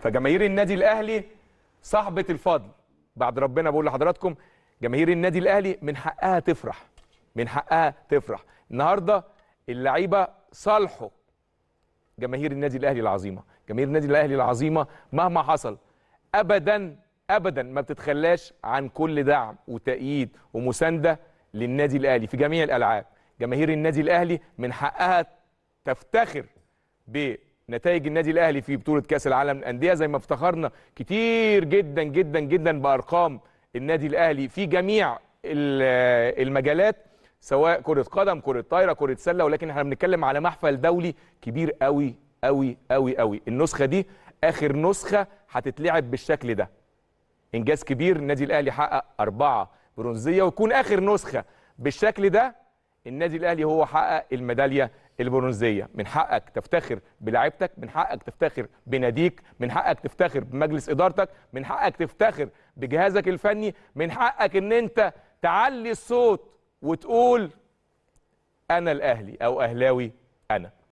فجماهير النادي الاهلي صاحبه الفضل بعد ربنا بقول لحضراتكم جماهير النادي الاهلي من حقها تفرح من حقها تفرح النهارده اللعيبه صالحوا جماهير النادي الاهلي العظيمه جماهير النادي الاهلي العظيمه مهما حصل ابدا ابدا ما بتتخلاش عن كل دعم وتأييد ومسانده للنادي الاهلي في جميع الالعاب جماهير النادي الاهلي من حقها تفتخر ب نتائج النادي الاهلي في بطوله كاس العالم للانديه زي ما افتخرنا كتير جدا جدا جدا بارقام النادي الاهلي في جميع المجالات سواء كره قدم كره طايره كره سله ولكن احنا بنتكلم على محفل دولي كبير قوي قوي قوي قوي النسخه دي اخر نسخه هتتلعب بالشكل ده انجاز كبير النادي الاهلي حقق اربعه برونزيه ويكون اخر نسخه بالشكل ده النادي الاهلي هو حقق الميداليه البرونزيه من حقك تفتخر بلاعيبتك من حقك تفتخر بناديك من حقك تفتخر بمجلس ادارتك من حقك تفتخر بجهازك الفني من حقك ان انت تعلي الصوت وتقول انا الاهلي او اهلاوي انا